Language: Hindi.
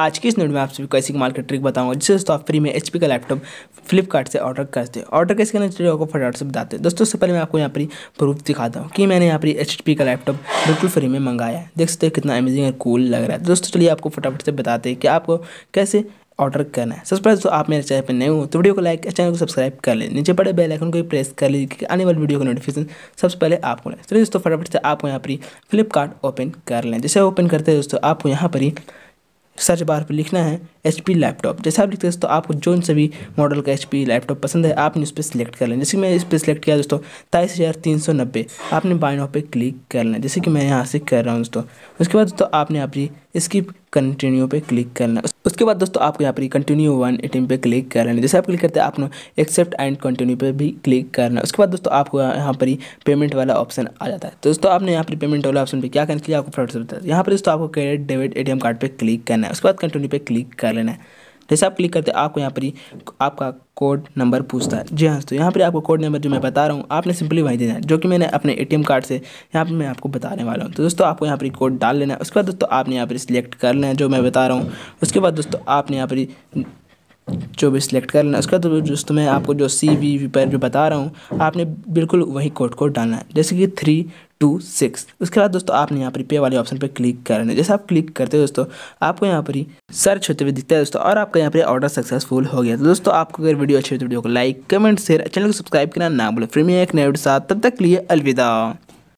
आज की इस वीडियो में आप सभी को ऐसी माल ट्रिक बताऊंगा जिससे दोस्तों आप फ्री में एच का लैपटॉप फ्लिपकार्ट से ऑर्डर करते हैं ऑर्डर कैसे करना चाहिए आपको फटाफट से बताते हैं दोस्तों उससे पहले मैं आपको यहाँ पर प्रूफ दिखाता हूँ कि मैंने यहाँ पर एच का लैपटॉप बिल्कुल फ्री में मंगाया है देख सकते हो कितना अमेजिंग और कूल लग रहा है दोस्तों चलिए आपको फटाफट से बताते हैं कि आपको कैसे ऑर्डर करना है सबसे पहले तो आप मेरे चैनल पर नए हो तो वीडियो को लाइक चैनल को सब्सक्राइब कर ले नीचे पड़े बेल आइकन को भी प्रेस कर लीजिए कि आने वाली वीडियो का नोटिफिकेशन सबसे पहले आपको लें चलिए दोस्तों फटाफट से आपको यहाँ पर फ्लिपकार्ट ओपन कर लें जैसे ओपन करते हैं दोस्तों आपको यहाँ पर ही सर्च बार पर लिखना है एच पी लैपटॉप जैसे आप लिखते हैं दोस्तों आपको जो सभी मॉडल का एच पी लैपटॉप पसंद है आपने उस पर सिलेक्ट कर लें जैसे मैं इस पर सिलेक्ट किया दोस्तों तेईस हज़ार तीन सौ नब्बे आपने बाय नाउ पे क्लिक कर लें जैसे कि मैं यहाँ से कर रहा हूँ दोस्तों उसके बाद दोस्तों आपने अपनी इसकी कंटिन्यू पे क्लिक करना उसके बाद दोस्तों आपको यहाँ पर कंटिन्यू वन एटीन पे क्लिक कर है जैसे आप क्लिक करते हैं आपने एक्सेप्ट एंड कंटिन्यू पे भी क्लिक करना उसके बाद दोस्तों आपको यहाँ पर ही पेमेंट वाला ऑप्शन आ जाता है तो दोस्तों आपने यहाँ पर पेमेंट वाला ऑप्शन पे क्या करना चाहिए आपको फ्रॉड से बताया यहाँ पर दोस्तों आपको क्रेडिट डेबिट ए कार्ड पर क्लिक करना है उसके बाद कंटिन्यू पर क्लिक करना कर लेना है जैसे तो आप क्लिक करते हैं आपको यहाँ पर ही आपका कोड नंबर पूछता है जी हाँ तो यहाँ पर आपको कोड नंबर जो मैं बता रहा हूँ आपने सिंपली वहीं देना है जो कि मैंने अपने एटीएम कार्ड से यहाँ पर मैं आपको बताने वाला हूँ तो दोस्तों आपको यहाँ पर कोड डाल लेना है उसके बाद दोस्तों आपने यहाँ पर सिलेक्ट कर लेना है जो मैं बता रहा हूँ उसके बाद दोस्तों आपने यहाँ पर जो भी सिलेक्ट कर लेना उसका तो जो मैं आपको जो सी वी वी पर जो बता रहा हूँ आपने बिल्कुल वही कोड कोड डालना है जैसे कि थ्री टू सिक्स उसके बाद दोस्तों आपने यहाँ पर पे वाले ऑप्शन पर क्लिक कर लेना जैसे आप क्लिक करते हो दोस्तों आपको यहाँ पर ही सर्च होते हुए दिखता है दोस्तों और आपका यहाँ पर ऑर्डर सक्सेसफुल हो गया तो दोस्तों आपको अगर वीडियो अच्छी हो तो वीडियो को लाइक कमेंट शेयर चैनल को सब्सक्राइब करना ना बोले फ्री में एक नए साथ तब तक लिए अलविदा